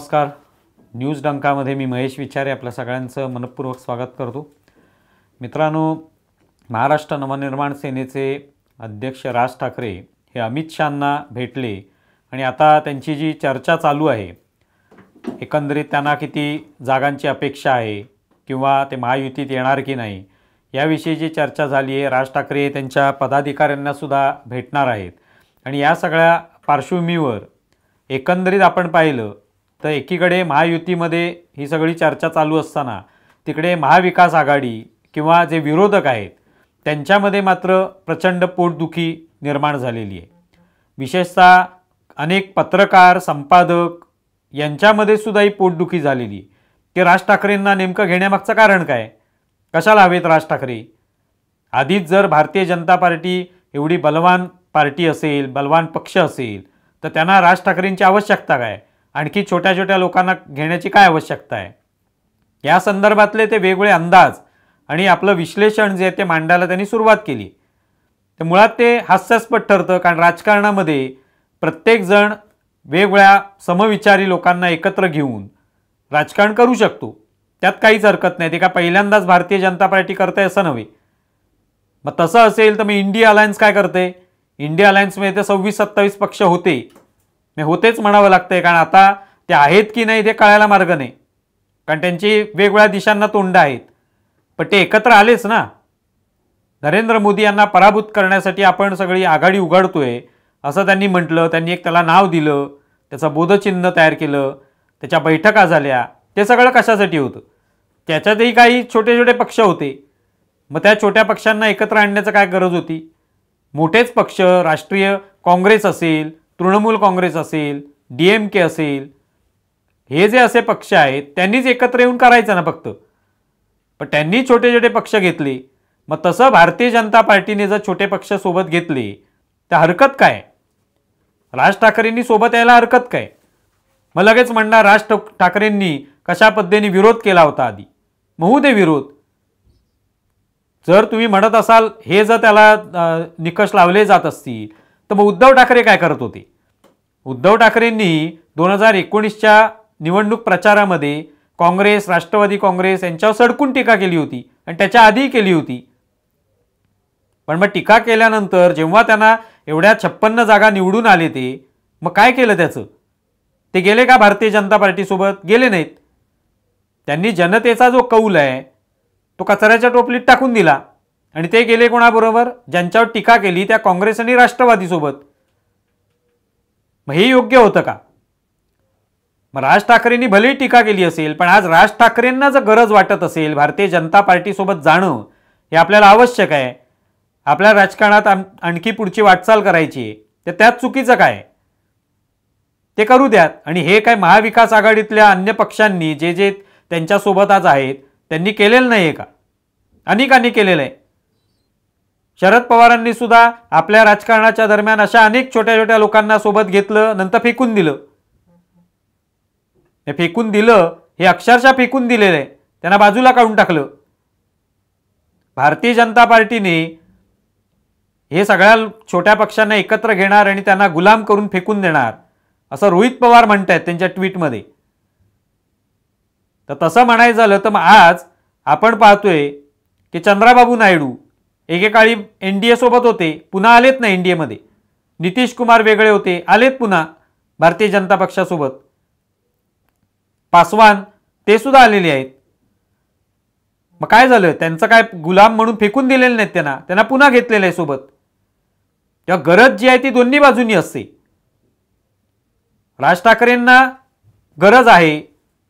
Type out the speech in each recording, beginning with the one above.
नमस्कार न्यूज डंकामध्ये मी महेश विचारे आपल्या सगळ्यांचं मनपूर्वक स्वागत करतो मित्रांनो महाराष्ट्र नवनिर्माण सेनेचे अध्यक्ष राज ठाकरे हे अमित शहांना भेटले आणि आता त्यांची जी चर्चा चालू आहे एकंदरीत त्यांना किती जागांची अपेक्षा आहे किंवा ते महायुतीत येणार की नाही याविषयी जी चर्चा झाली आहे राज ठाकरे त्यांच्या पदाधिकाऱ्यांनासुद्धा भेटणार आहेत आणि या सगळ्या पार्श्वभूमीवर एकंदरीत आपण पाहिलं तर एकीकडे महायुतीमध्ये ही सगळी चर्चा चालू असताना तिकडे महाविकास आघाडी किंवा जे विरोधक आहेत त्यांच्यामध्ये मात्र प्रचंड पोटदुखी निर्माण झालेली आहे विशेषतः अनेक पत्रकार संपादक यांच्यामध्ये सुद्धा ही पोटदुखी झालेली की राज ठाकरेंना नेमकं घेण्यामागचं कारण काय कशाला हवेत राज ठाकरे आधीच जर भारतीय जनता पार्टी एवढी बलवान पार्टी असेल बलवान पक्ष असेल तर त्यांना राज ठाकरेंची आवश्यकता काय आणखी छोट्या छोट्या लोकांना घेण्याची काय आवश्यकता आहे या संदर्भातले ते वेगवेगळे अंदाज आणि आपलं विश्लेषण जे आहे ते मांडायला त्यांनी सुरुवात केली तर मुळात ते हास्यास्पद ठरतं कारण राजकारणामध्ये प्रत्येकजण वेगवेगळ्या समविचारी लोकांना एकत्र घेऊन राजकारण करू शकतो त्यात काहीच हरकत नाही ते का पहिल्यांदाच भारतीय जनता पार्टी करते असं नव्हे मग तसं असेल तर मग इंडिया अलायन्स काय करते इंडिया अलायन्समध्ये ते सव्वीस सत्तावीस पक्ष होते होतेच म्हणावं लागतंय कारण आता ते आहेत की नाही ते कळायला मार्ग नाही कारण त्यांची वेगवेगळ्या दिशांना तोंड आहेत पण ते एकत्र आलेच ना नरेंद्र मोदी यांना पराभूत करण्यासाठी आपण सगळी आघाडी उघडतोय असं त्यांनी म्हटलं त्यांनी एक त्याला नाव दिलं त्याचं बोधचिन्ह तयार केलं त्याच्या बैठका झाल्या ते सगळं कशासाठी होतं त्याच्यातही काही छोटे छोटे पक्ष होते मग त्या छोट्या पक्षांना एकत्र आणण्याचं काय गरज होती मोठेच पक्ष राष्ट्रीय काँग्रेस असेल तृणमूल काँग्रेस असेल डी एम के असेल हे जे असे पक्ष आहेत त्यांनीच एकत्र येऊन करायचं ना फक्त पण त्यांनी छोटे छोटे पक्ष घेतले मग तसं भारतीय जनता पार्टीने जर छोटे पक्ष सोबत घेतले तर हरकत काय राज ठाकरेंनी सोबत यायला हरकत काय मग लगेच म्हणणार राज ठाकरेंनी कशा पद्धतीने विरोध केला होता आधी मग दे विरोध जर तुम्ही म्हणत असाल हे जर त्याला निकष लावले जात असतील तर मग उद्धव ठाकरे काय करत होते उद्धव ठाकरेंनी दोन हजार एकोणीसच्या निवडणूक प्रचारामध्ये काँग्रेस राष्ट्रवादी काँग्रेस यांच्यावर सडकून टीका केली होती आणि त्याच्या आधीही केली होती पण मग टीका केल्यानंतर जेव्हा त्यांना एवढ्या छप्पन्न जागा निवडून आले ते मग काय केलं त्याचं ते गेले का भारतीय जनता पार्टीसोबत गेले नाहीत त्यांनी जनतेचा जो कौल आहे तो कचऱ्याच्या टोपलीत टाकून दिला आणि ते गेले कोणाबरोबर ज्यांच्यावर टीका केली त्या काँग्रेस आणि राष्ट्रवादीसोबत मग हे योग्य होतं का मग राज ठाकरेंनी भलेही टीका केली असेल पण आज राज ठाकरेंना जर गरज वाटत असेल भारतीय जनता पार्टीसोबत जाणं हे आपल्याला आवश्यक आहे आपल्या राजकारणात आणखी पुढची वाटचाल करायची तर त्यात चुकीचं काय ते करू द्यात आणि हे काय महाविकास आघाडीतल्या अन्य पक्षांनी जे जे त्यांच्यासोबत आज आहेत त्यांनी केलेलं नाही आहे का अनेकांनी केलेलं आहे शरद पवारांनी सुद्धा आपल्या राजकारणाच्या दरम्यान अशा अनेक छोट्या छोट्या लोकांना सोबत घेतलं नंतर फेकून दिलं हे फेकून दिलं हे अक्षरशः फेकून दिलेलं आहे त्यांना बाजूला काढून टाकलं भारतीय जनता पार्टीने हे सगळ्या छोट्या पक्षांना एकत्र घेणार आणि त्यांना गुलाम करून फेकून देणार असं रोहित पवार म्हणत आहेत त्यांच्या ट्विटमध्ये तर तसं म्हणायचं झालं तर मग आज आपण पाहतोय की चंद्राबाबू नायडू एकेकाळी एनडीए सोबत होते पुन्हा आलेत ना एनडीएमध्ये नितीश कुमार वेगळे होते आलेत पुन्हा भारतीय जनता पक्षासोबत पासवान ते सुद्धा आलेले आहेत मग काय झालं त्यांचं काय गुलाम म्हणून फेकून दिलेलं नाहीत त्यांना त्यांना पुन्हा घेतलेलं आहे सोबत तेव्हा गरज जी आहे ती दोन्ही बाजूनी असते राज ठाकरेंना गरज आहे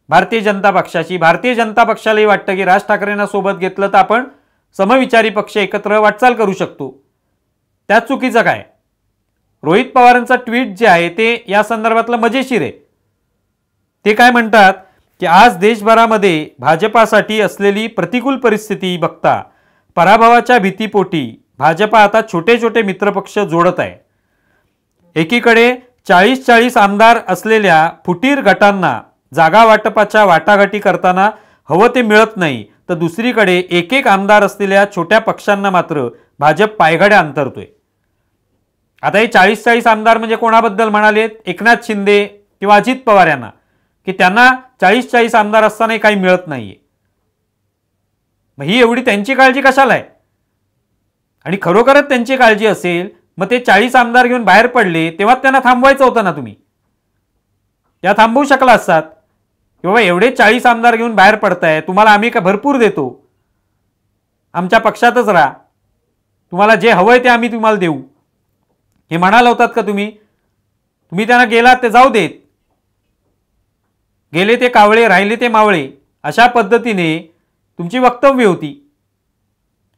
भारतीय जनता पक्षाची भारतीय जनता पक्षालाही वाटतं की राज ठाकरेंना सोबत घेतलं तर आपण समविचारी पक्ष एकत्र वाटचाल करू शकतो त्यात चुकीचं काय रोहित पवारांचं ट्विट जे आहे ते या संदर्भातलं मजेशीर आहे ते काय म्हणतात की आज देशभरामध्ये भाजपासाठी असलेली प्रतिकूल परिस्थिती बघता पराभवाच्या भीतीपोटी भाजपा आता छोटे छोटे मित्रपक्ष जोडत आहे एकीकडे चाळीस चाळीस आमदार असलेल्या फुटीर गटांना जागा वाटपाच्या वाटाघाटी करताना हवं ते मिळत नाही तर दुसरीकडे एक एक आमदार असलेल्या छोट्या पक्षांना मात्र भाजप पायघड्या अंतरतोय आता हे चाळीस चाळीस आमदार म्हणजे कोणाबद्दल म्हणाले एकनाथ शिंदे किंवा अजित पवार यांना की त्यांना चाळीस चाळीस आमदार असतानाही काही मिळत नाहीये मग ही एवढी त्यांची काळजी कशाला आहे आणि खरोखरच त्यांची काळजी असेल मग ते चाळीस आमदार घेऊन बाहेर पडले तेव्हा त्यांना थांबवायचं होतं ना तुम्ही त्या थांबवू शकला असतात की बाबा एवढे चाळीस आमदार घेऊन बाहेर पडताय तुम्हाला आम्ही का भरपूर देतो आमच्या पक्षातच राहा तुम्हाला जे हवंय ते आम्ही तुम्हाला देऊ हे म्हणाला होतात का तुम्ही तुम्ही त्यांना गेला ते जाऊ देत गेले ते कावळे राहिले ते मावळे अशा पद्धतीने तुमची वक्तव्य होती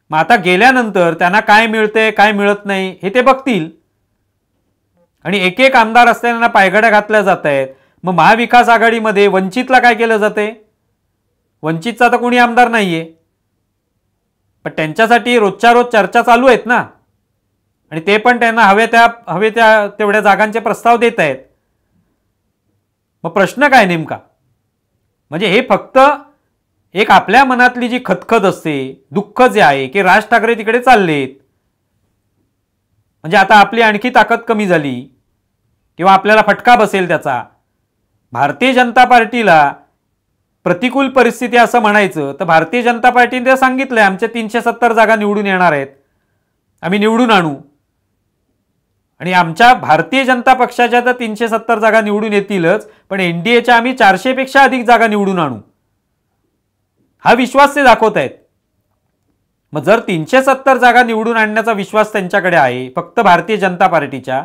मग आता गेल्यानंतर त्यांना काय मिळते काय मिळत नाही हे ते बघतील आणि एक एक आमदार असताना पायघड्या घातल्या जात आहेत मग महाविकास आघाडीमध्ये वंचितला काय केलं जाते वंचितचा तर कोणी आमदार नाही आहे पण त्यांच्यासाठी रोजच्या रोज चर्चा चालू आहेत ना आणि ते पण त्यांना हवे त्या हवे त्या तेवढ्या जागांचे प्रस्ताव देत आहेत मग प्रश्न काय नेमका म्हणजे हे फक्त एक आपल्या मनातली जी खतखत असते दुःख जे आहे की राज ठाकरे तिकडे चाललेत म्हणजे आता आपली आणखी ताकद कमी झाली किंवा आपल्याला फटका बसेल त्याचा भारतीय जनता पार्टीला प्रतिकूल परिस्थिती असं म्हणायचं तर भारतीय जनता पार्टीने सांगितलं आहे आमच्या तीनशे सत्तर जागा निवडून येणार आहेत आम्ही निवडून आणू आणि आमच्या भारतीय जनता पक्षाच्या तर तीनशे सत्तर जागा निवडून येतीलच पण एन डी एच्या आम्ही चारशेपेक्षा अधिक जागा निवडून आणू हा विश्वास ते दाखवत आहेत मग जर तीनशे सत्तर जागा निवडून आणण्याचा विश्वास त्यांच्याकडे आहे फक्त भारतीय जनता पार्टीच्या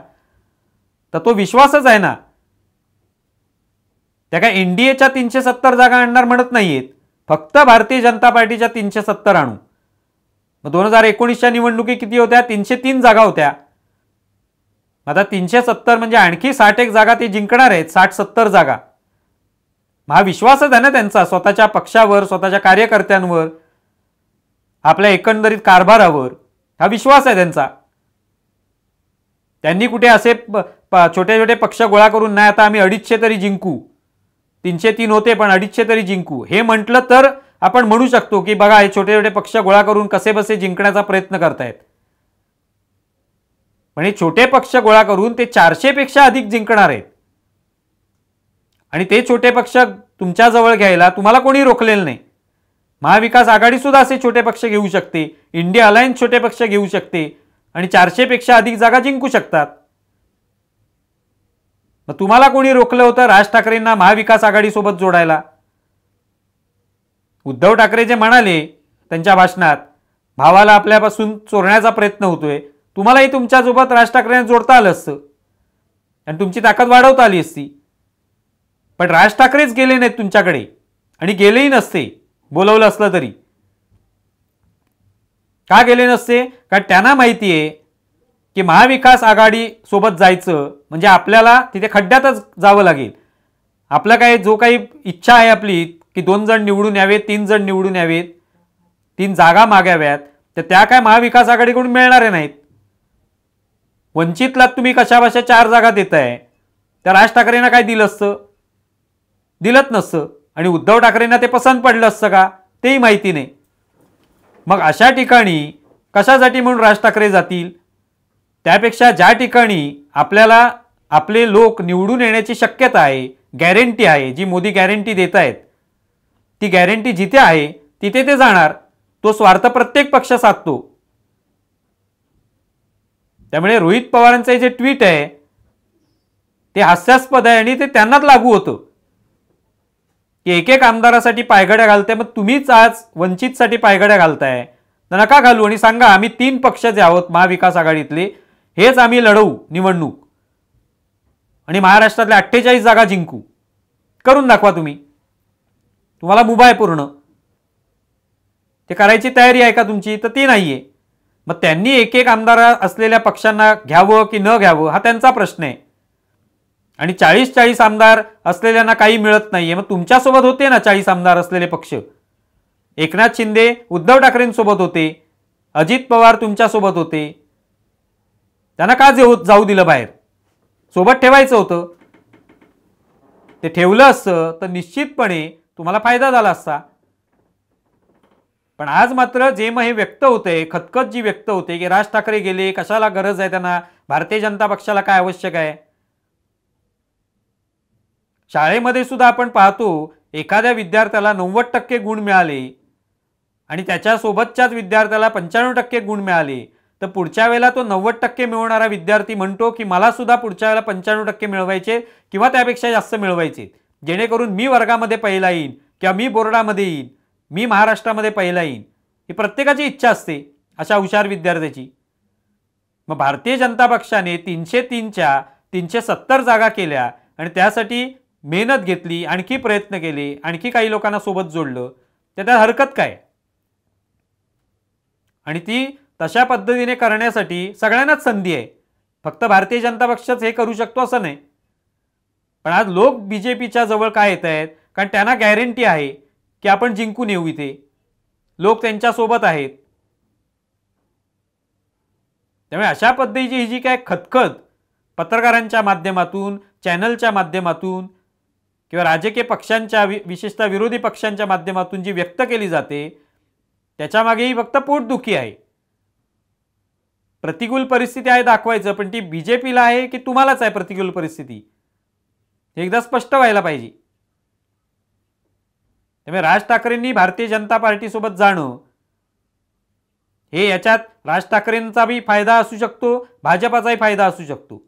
तर तो विश्वासच आहे ना त्या काय एनडीएच्या तीनशे सत्तर जागा आणणार म्हणत नाहीयेत फक्त भारतीय जनता पार्टीच्या तीनशे सत्तर आणू मग दोन हजार एकोणीसच्या निवडणुकी किती होत्या तीनशे तीन जागा होत्या आता तीनशे सत्तर म्हणजे आणखी साठ एक जागा ते जिंकणार आहेत साठ सत्तर जागा हा विश्वासच आहे ना त्यांचा स्वतःच्या पक्षावर स्वतःच्या कार्यकर्त्यांवर आपल्या एकंदरीत कारभारावर हा विश्वास आहे त्यांचा त्यांनी कुठे असे छोटे छोटे पक्ष गोळा करून नाही आता आम्ही अडीचशे तरी जिंकू तीनशे तीन होते पण अडीचशे तरी जिंकू हे म्हटलं तर आपण म्हणू शकतो की बघा हे छोटे छोटे पक्ष गोळा करून कसे बसे जिंकण्याचा प्रयत्न करतायत पण हे छोटे पक्ष गोळा करून ते पेक्षा अधिक जिंकणार आहेत आणि ते छोटे पक्ष तुमच्याजवळ घ्यायला तुम्हाला कोणी रोखलेलं नाही महाविकास आघाडी सुद्धा असे छोटे पक्ष घेऊ शकते इंडिया अलायन्स छोटे पक्ष घेऊ शकते आणि पेक्षा अधिक जागा जिंकू शकतात मग तुम्हाला कोणी रोखलं होतं राज ठाकरेंना महाविकास आघाडीसोबत जोडायला उद्धव ठाकरे जे म्हणाले त्यांच्या भाषणात भावाला आपल्यापासून चोरण्याचा प्रयत्न होतोय तुम्हालाही तुमच्यासोबत राज ठाकरेंना जोडता आलं असतं आणि तुमची ताकद वाढवता आली असती पण राज ठाकरेच गेले नाहीत तुमच्याकडे आणि गेलेही नसते बोलवलं असलं तरी का गेले नसते कारण त्यांना माहिती आहे की महाविकास आघाडी सोबत जायचं म्हणजे आपल्याला तिथे खड्ड्यातच जावं लागेल आपलं काय जो काही इच्छा आहे आपली की दोन जण निवडून यावेत तीन जण निवडून यावेत तीन जागा मागाव्यात तर त्या काय महाविकास आघाडीकडून मिळणारे नाहीत वंचितला तुम्ही भाषा चार जागा देत आहे त्या राज ठाकरेंना काय दिलं असतं दिलंच नसतं आणि उद्धव ठाकरेंना ते पसंत पडलं असतं का तेही माहिती नाही मग अशा ठिकाणी कशासाठी म्हणून राज ठाकरे जातील त्यापेक्षा ज्या ठिकाणी आपल्याला आपले लोक निवडून येण्याची शक्यता आहे गॅरंटी आहे जी मोदी गॅरंटी देत आहेत ती गॅरंटी जिथे आहे तिथे ते जाणार तो स्वार्थ प्रत्येक पक्ष साधतो त्यामुळे रोहित पवारांचं जे ट्विट आहे ते हास्यास्पद आहे आणि ते त्यांनाच लागू होतं की एक एक आमदारासाठी पायगड्या घालताय मग तुम्हीच आज वंचितसाठी पायगड्या घालताय नका घालू आणि सांगा आम्ही तीन पक्ष जे आहोत महाविकास आघाडीतले हेच आम्ही लढवू निवडणूक आणि महाराष्ट्रातल्या अठ्ठेचाळीस जागा जिंकू करून दाखवा तुम्ही तुम्हाला मुभा पूर्ण ते करायची तयारी आहे का तुमची तर ती नाही आहे मग त्यांनी एक एक आमदार असलेल्या पक्षांना घ्यावं की न घ्यावं हा त्यांचा प्रश्न आहे आणि चाळीस चाळीस आमदार असलेल्यांना काही मिळत नाही आहे मग तुमच्यासोबत होते ना चाळीस आमदार असलेले पक्ष एकनाथ शिंदे उद्धव ठाकरेंसोबत होते अजित पवार तुमच्यासोबत होते त्यांना का जे जाऊ दिलं बाहेर सोबत ठेवायचं होतं ते ठेवलं असतं तर निश्चितपणे तुम्हाला फायदा झाला असता पण आज मात्र मग हे व्यक्त होते खतखत जी व्यक्त होते की राज ठाकरे गेले कशाला गरज आहे त्यांना भारतीय जनता पक्षाला काय आवश्यक आहे शाळेमध्ये सुद्धा आपण पाहतो एखाद्या विद्यार्थ्याला नव्वद टक्के गुण मिळाले आणि त्याच्यासोबतच्याच विद्यार्थ्याला पंच्याण्णव टक्के गुण मिळाले तर पुढच्या वेळेला तो नव्वद टक्के मिळवणारा विद्यार्थी म्हणतो की मला सुद्धा पुढच्या वेळेला पंच्याण्णव टक्के मिळवायचे किंवा त्यापेक्षा जास्त मिळवायचे जेणेकरून मी वर्गामध्ये पहिला येईन किंवा मी बोर्डामध्ये येईन मी महाराष्ट्रामध्ये पहिला येईन ही प्रत्येकाची इच्छा असते अशा हुशार विद्यार्थ्याची मग भारतीय जनता पक्षाने तीनशे तीनच्या तीनशे सत्तर जागा केल्या आणि त्यासाठी मेहनत घेतली आणखी प्रयत्न केले आणखी काही लोकांना सोबत जोडलं तर त्यात हरकत काय आणि ती तशा पद्धतीने करण्यासाठी सगळ्यांनाच संधी आहे फक्त भारतीय जनता पक्षच हे करू शकतो असं नाही पण आज लोक बी जे पीच्या जवळ काय येत आहेत कारण त्यांना गॅरंटी आहे की आपण जिंकून येऊ इथे लोक त्यांच्यासोबत आहेत त्यामुळे अशा पद्धतीची ही जी काय खतखत पत्रकारांच्या माध्यमातून चॅनलच्या माध्यमातून किंवा राजकीय पक्षांच्या वि विशेषतः विरोधी पक्षांच्या माध्यमातून जी व्यक्त केली जाते त्याच्यामागेही फक्त पोटदुखी आहे प्रतिकूल परिस्थिती आहे दाखवायचं पण ती बी जे पीला आहे की तुम्हालाच आहे प्रतिकूल परिस्थिती एकदा स्पष्ट व्हायला पाहिजे त्यामुळे राज ठाकरेंनी भारतीय जनता पार्टीसोबत जाणं हे याच्यात राज ठाकरेंचाही फायदा असू शकतो भाजपाचाही फायदा असू शकतो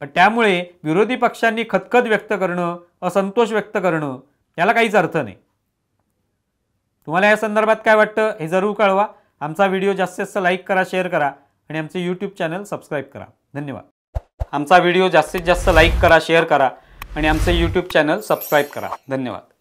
पण त्यामुळे विरोधी पक्षांनी खतखत व्यक्त करणं असंतोष व्यक्त करणं याला काहीच अर्थ नाही तुम्हाला या संदर्भात काय वाटतं हे जरूर कळवा आमचा व्हिडिओ जास्तीत जास्त लाईक करा शेअर करा आणि आमचे यूट्यूब चॅनल सबस्क्राईब करा धन्यवाद आमचा व्हिडिओ जास्तीत जास्त लाईक करा शेअर करा आणि आमचे यूट्यूब चॅनल सबस्क्राईब करा धन्यवाद